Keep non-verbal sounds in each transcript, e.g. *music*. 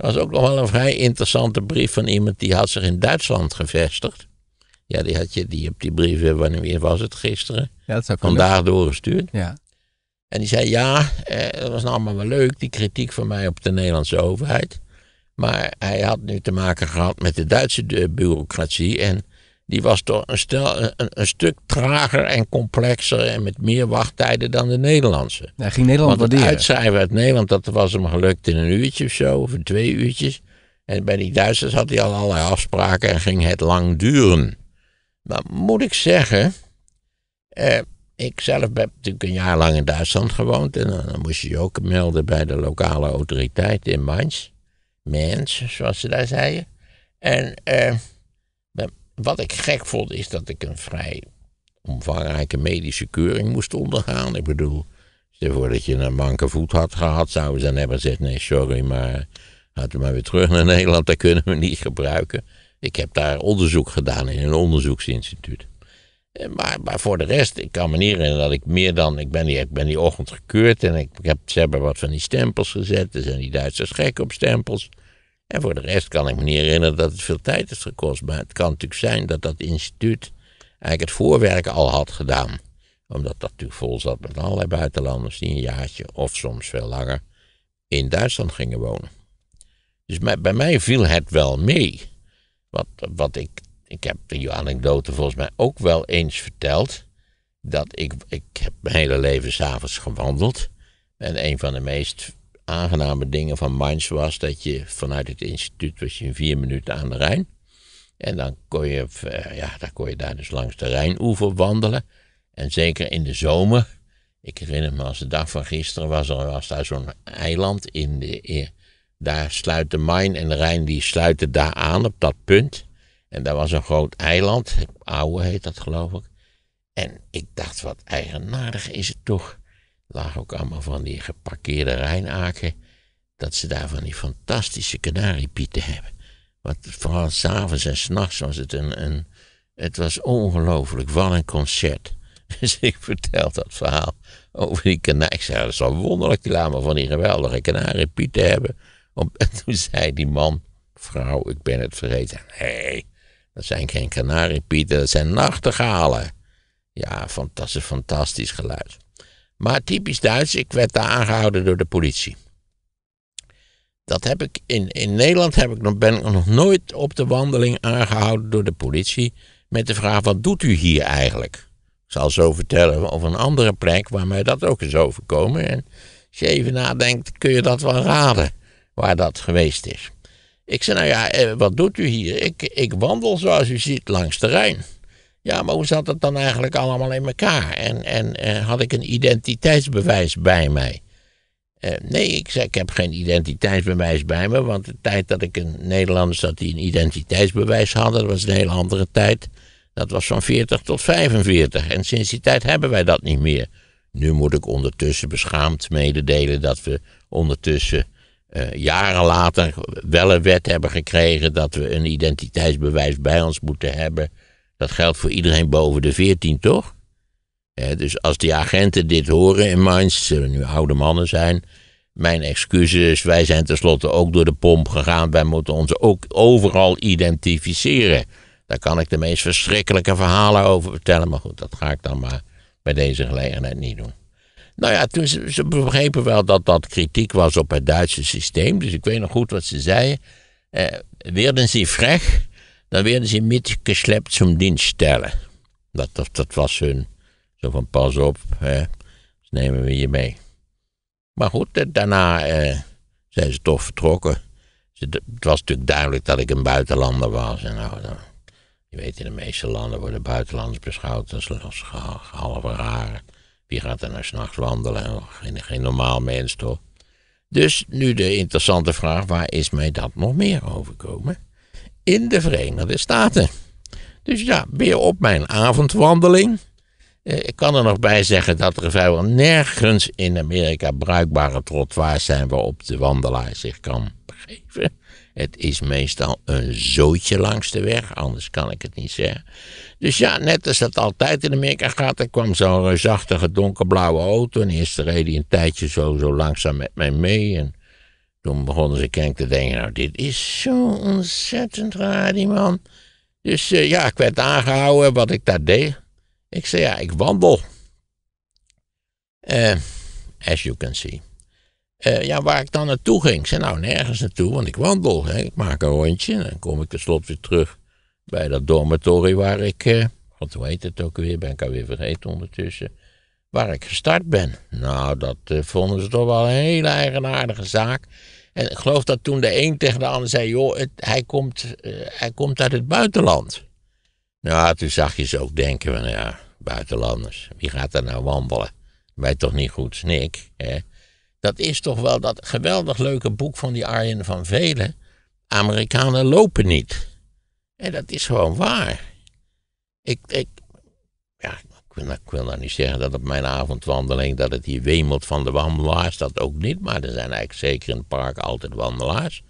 Dat was ook nog wel een vrij interessante brief van iemand die had zich in Duitsland gevestigd. Ja, die had je die op die brief, eh, wanneer was het gisteren? Ja, dat zou Vandaag doorgestuurd. Ja. En die zei: Ja, eh, dat was nou allemaal wel leuk, die kritiek van mij op de Nederlandse overheid. Maar hij had nu te maken gehad met de Duitse eh, bureaucratie. En die was toch een, stel, een, stuk trager en complexer en met meer wachttijden dan de Nederlandse. Hij ging Nederland Want het uitschrijven uit Nederland, dat was hem gelukt in een uurtje of zo, of twee uurtjes. En bij die Duitsers had hij al allerlei afspraken en ging het lang duren. Maar moet ik zeggen, eh, ik zelf heb natuurlijk een jaar lang in Duitsland gewoond. En dan, moest je je ook melden bij de lokale autoriteit in Mainz. Mens, zoals ze daar zeiden. En... Eh, wat ik gek vond, is dat ik een vrij omvangrijke medische keuring moest ondergaan. Ik bedoel, stel voor dat je een manke voet had gehad, zouden ze dan hebben gezegd: nee, sorry, maar laten we maar weer terug naar *laughs* Nederland, dat kunnen we niet gebruiken. Ik heb daar onderzoek gedaan in een onderzoeksinstituut. Eh, maar, voor de rest, ik kan me niet herinneren dat ik meer dan. Ik ben die, ik ben die ochtend gekeurd en ik, heb, ze hebben wat van die stempels gezet. Er zijn die Duitsers gek op stempels. En voor de rest kan ik me niet herinneren dat het veel tijd is gekost. Maar het kan natuurlijk zijn dat dat instituut eigenlijk het voorwerk al had gedaan. Omdat dat natuurlijk vol zat met allerlei buitenlanders die een jaartje of soms veel langer in Duitsland gingen wonen. Dus bij mij viel het wel mee. Wat, wat ik, ik heb die anekdote volgens mij ook wel eens verteld. Dat ik, ik heb mijn hele leven s'avonds gewandeld. En een van de meest aangename dingen van Mainz was dat je vanuit het instituut was je in vier minuten aan de Rijn. En dan kon je, eh, ja, dan kon je daar dus langs de Rijnoever wandelen. En zeker in de zomer, ik herinner me als de dag van gisteren was, er was daar zo'n eiland in de... Daar sluit de Main en de Rijn, die sluiten daar aan op dat punt. En daar was een groot eiland, oude heet dat geloof ik. En ik dacht, wat eigenaardig is het toch lagen ook allemaal van die geparkeerde Rijnaken. Dat ze daar van die fantastische kanariepieten hebben. Want vooral s'avonds en s'nachts was het een, Het was ongelooflijk. Wat een concert. *laughs* Dus ik vertel dat verhaal over die kanariepieten. Ik zei, dat is wel wonderlijk. Die lama van die geweldige kanariepieten hebben. *laughs* En toen zei die man, vrouw, ik ben het vergeten. Nee, dat zijn geen kanariepieten, dat zijn nachtegalen. Ja, fantastisch, fantastisch geluid. Maar typisch Duits, ik werd daar aangehouden door de politie. Dat heb ik in, in Nederland heb ik, ben ik nog nooit op de wandeling aangehouden door de politie. Met de vraag: wat doet u hier eigenlijk? Ik zal zo vertellen over een andere plek waar mij dat ook is overkomen. En als je even nadenkt, kun je dat wel raden waar dat geweest is. Ik zei: Nou ja, eh, wat doet u hier? Ik, ik wandel zoals u ziet langs de Rijn. Ja, maar hoe zat dat dan eigenlijk allemaal in elkaar? En, en eh, had ik een identiteitsbewijs bij mij? Eh, nee, ik, zei, ik heb geen identiteitsbewijs bij me, want de tijd dat ik een Nederlander dat die een identiteitsbewijs had, dat was een hele andere tijd. Dat was van 40 tot 45 en sinds die tijd hebben wij dat niet meer. Nu moet ik ondertussen beschaamd mededelen dat we ondertussen eh, jaren later wel een wet hebben gekregen dat we een identiteitsbewijs bij ons moeten hebben dat geldt voor iedereen boven de 14, toch? dus als die agenten dit horen in Mainz, zullen nu oude mannen zijn. Mijn excuses, wij zijn tenslotte ook door de pomp gegaan. Wij moeten ons ook overal identificeren. Daar kan ik de meest verschrikkelijke verhalen over vertellen. Maar goed, dat ga ik dan maar bij deze gelegenheid niet doen. Nou ja, toen ze, ze begrepen wel dat dat kritiek was op het Duitse systeem. Dus ik weet nog goed wat ze zeiden. Eh, werden ze frech? Dan werden ze mitgeschleppt zum Dienststelle. Das, das, dat was hun. Zo van pas op, hè, nemen we je mee. Maar goed, eh, daarna eh, zijn ze toch vertrokken. Het was natuurlijk duidelijk dat ik een buitenlander was. En nou, je weet, in de meeste landen worden buitenlanders beschouwd als, als halve rare Wie gaat er nou s'nachts wandelen? Oh, geen, geen normaal mens toch? Dus nu de interessante vraag: waar is mij dat nog meer overkomen? in de Verenigde Staten. Dus ja, weer op mijn avondwandeling. Eh, ik kan er nog bij zeggen dat er vrijwel nergens in Amerika bruikbare trottoirs zijn waarop de wandelaar zich kan begeven. Het is meestal een zootje langs de weg, anders kan ik het niet zeggen. Dus ja, net als dat altijd in Amerika gaat, er kwam zo'n reusachtige donkerblauwe auto. En eerst reed die een tijdje zo, zo langzaam met mij mee. En toen begonnen ze kennelijk te denken, nou dit is zo ontzettend raar die man. Dus eh, ja, ik werd aangehouden wat ik daar deed. Ik zei ja, ik wandel. Eh, as you can see. Eh, ja, waar ik dan naartoe ging. Ik zei nou nergens naartoe, want ik wandel. Hè. Ik maak een rondje en dan kom ik tenslotte weer terug bij dat dormitory waar ik... want hoe heet het ook weer? Ben ik alweer vergeten ondertussen waar ik gestart ben. Nou, dat eh, vonden ze toch wel een hele eigenaardige zaak. En ik geloof dat toen de een tegen de ander zei: joh, hij, komt, eh, hij komt uit het buitenland. Nou, toen zag je ze ook denken: van ja, buitenlanders, wie gaat daar nou wandelen? Wij toch niet goed, snik. Hè? Dat is toch wel dat geweldig leuke boek van die Arjen van Velen. Amerikanen lopen niet. En dat is gewoon waar. Ik, ik, ik wil, ik wil nou niet zeggen dat op mijn avondwandeling dat het hier wemelt van de wandelaars, dat ook niet. Maar er zijn eigenlijk zeker in het park altijd wandelaars.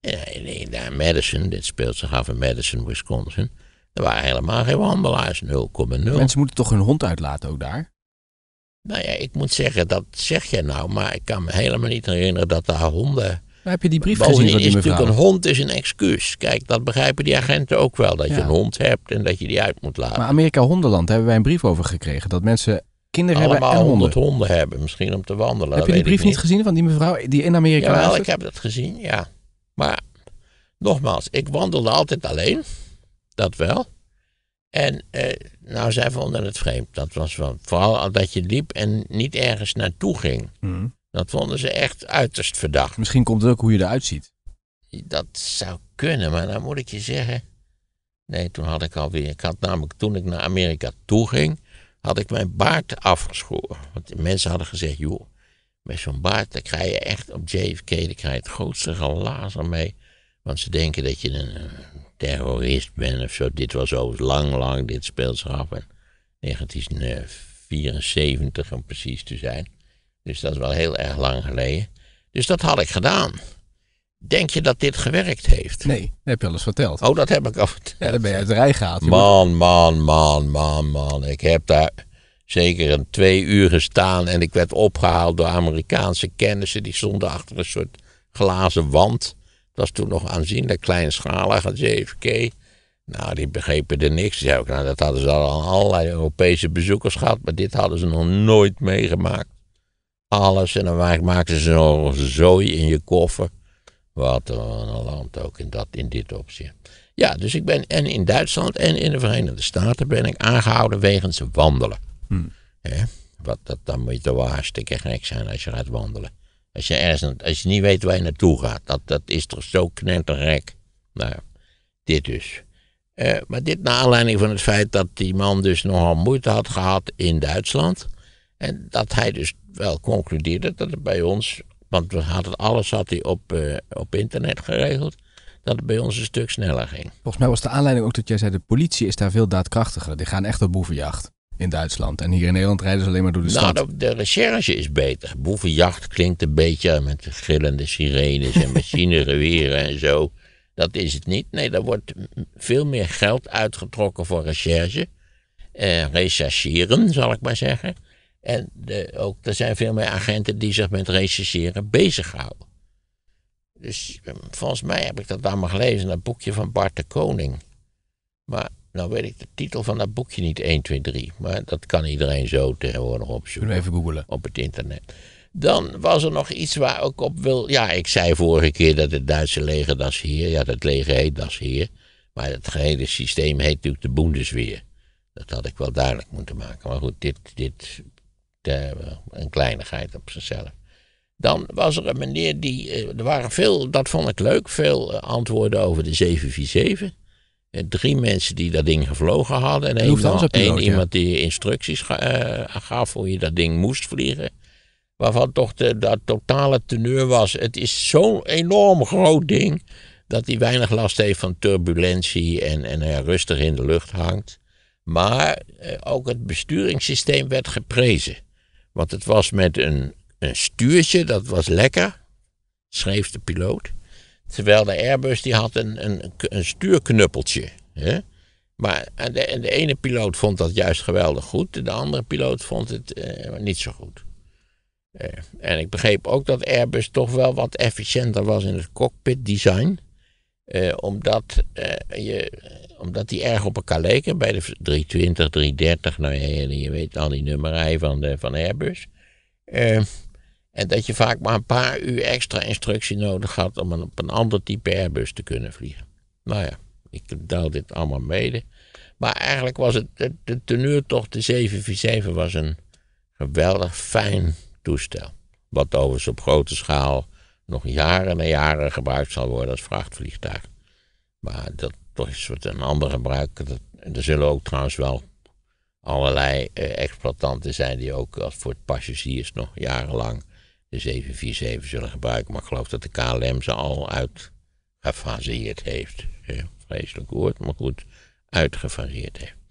In, in, in Madison, dit speelt zich af in Madison, Wisconsin. Er waren helemaal geen wandelaars, 0,0. Mensen moeten toch hun hond uitlaten ook daar? Nou ja, ik moet zeggen, dat zeg je nou, maar ik kan me helemaal niet herinneren dat daar honden heb je die brief gezien is natuurlijk een hond is een excuus. Kijk, dat begrijpen die agenten ook wel. Dat je een hond hebt en dat je die uit moet laten. Maar Amerika Hondenland hebben wij een brief over gekregen. Dat mensen kinderen Allemaal hebben en honden. honden hebben. Misschien om te wandelen. Heb je die brief niet gezien van die mevrouw die in Amerika was? Ja, ik heb dat gezien, ja. Maar nogmaals, ik wandelde altijd alleen. Dat wel. En eh, nou, zij vonden het vreemd. Dat was van, vooral dat je liep en niet ergens naartoe ging. Mm. Dat vonden ze echt uiterst verdacht. Misschien komt het ook hoe je eruit ziet. Dat zou kunnen, maar dan moet ik je zeggen. Nee, toen had ik alweer. Ik had namelijk toen ik naar Amerika toe ging, had ik mijn baard afgeschoren. Want de mensen hadden gezegd: joh, met zo'n baard, dan krijg je echt op JFK, dan krijg je het grootste galazer mee. Want ze denken dat je een terrorist bent of zo. Dit was overigens lang, lang, dit speelt zich af in 1974 om precies te zijn. Dus dat is wel heel erg lang geleden. Dus dat had ik gedaan. Denk je dat dit gewerkt heeft? Nee, dat heb je al eens verteld. Oh, dat heb ik al verteld. Ja, dan ben je uit de rij gehaald. Man, man, man, man, man. Ik heb daar zeker een twee uur gestaan en ik werd opgehaald door Amerikaanse kennissen. Die stonden achter een soort glazen wand. Dat was toen nog aanzienlijk kleinschalig, je JFK. Nou, die begrepen er niks. Nou, dat hadden ze al aan allerlei Europese bezoekers gehad, maar dit hadden ze nog nooit meegemaakt alles. En dan maken ze nog zooi in je koffer. Wat een land ook in, dat, in dit opzicht. Ja, dus ik ben en in Duitsland en in de Verenigde Staten ben ik aangehouden wegens wandelen. Hmm. Wat, dat, dan moet je toch wel hartstikke gek zijn als je gaat wandelen. Als je, ergens, als je niet weet waar je naartoe gaat, dat, dat is toch zo knettergek. Nou, dit dus. Eh, maar dit naar aanleiding van het feit dat die man dus nogal moeite had gehad in Duitsland. En dat hij dus wel concludeerde dat het bij ons, want we hadden alles had hij op, eh, op internet geregeld, dat het bij ons een stuk sneller ging. Volgens mij was de aanleiding ook dat jij zei, de politie is daar veel daadkrachtiger. Die gaan echt op boevenjacht in Duitsland. En hier in Nederland rijden ze alleen maar door de stad. Nou, de, recherche is beter. Boevenjacht klinkt een beetje met verschillende sirenes en machinegeweren en zo. Dat is het niet. Nee, daar wordt veel meer geld uitgetrokken voor recherche. Eh, rechercheren, zal ik maar zeggen. En ook, er zijn veel meer agenten die zich met rechercheren bezighouden. Dus ehm, volgens mij heb ik dat allemaal gelezen, dat boekje van Bart de Koning. Maar nou weet ik de titel van dat boekje niet 1, 2, 3. Maar dat kan iedereen zo tegenwoordig opzoeken. Even googelen. Op het internet. Dan was er nog iets waar ik op wil. Ja, ik zei vorige keer dat het Duitse leger Das hier. Ja, dat leger heet Das hier. Maar het gehele systeem heet natuurlijk de Bundeswehr. Dat had ik wel duidelijk moeten maken. Maar goed, dit, dit eh, een kleinigheid op zichzelf. Dan was er een meneer die. Eh, er waren veel, dat vond ik leuk, veel eh, antwoorden over de 747. Drie mensen die dat ding gevlogen hadden. En één, iemand die instructies gaf hoe je dat ding moest vliegen. Waarvan toch de, dat totale teneur was. Het is zo'n enorm groot ding. Dat hij weinig last heeft van turbulentie en, en rustig in de lucht hangt. Maar ook het besturingssysteem werd geprezen. Want het was met een, een stuurtje, dat was lekker, schreef de piloot. Terwijl de Airbus die had een, een, een stuurknuppeltje. Hè? Maar de, de ene piloot vond dat juist geweldig goed, de andere piloot vond het eh, niet zo goed. Eh, en ik begreep ook dat Airbus toch wel wat efficiënter was in het cockpit design. Eh, omdat eh, je omdat die erg op elkaar leken. Bij de 320, 330, nou ja, je weet al die nummerij van, de, van Airbus. Ehm, en dat je vaak maar een paar uur extra instructie nodig had om een, op een ander type Airbus te kunnen vliegen. Nou ja, ik deel dit allemaal mede. Maar eigenlijk was het, de, de tenuurtocht, de 747, was een geweldig fijn toestel. Wat overigens op grote schaal nog jaren en jaren gebruikt zal worden als vrachtvliegtuig. Maar dat, toch is het een ander gebruik. er zullen ook trouwens wel allerlei eh, exploitanten zijn die ook als voor het passagiers nog jarenlang de 747 zullen gebruiken. Maar ik geloof dat de KLM ze al uitgefaseerd heeft. Vreselijk woord, maar goed, uitgefaseerd heeft.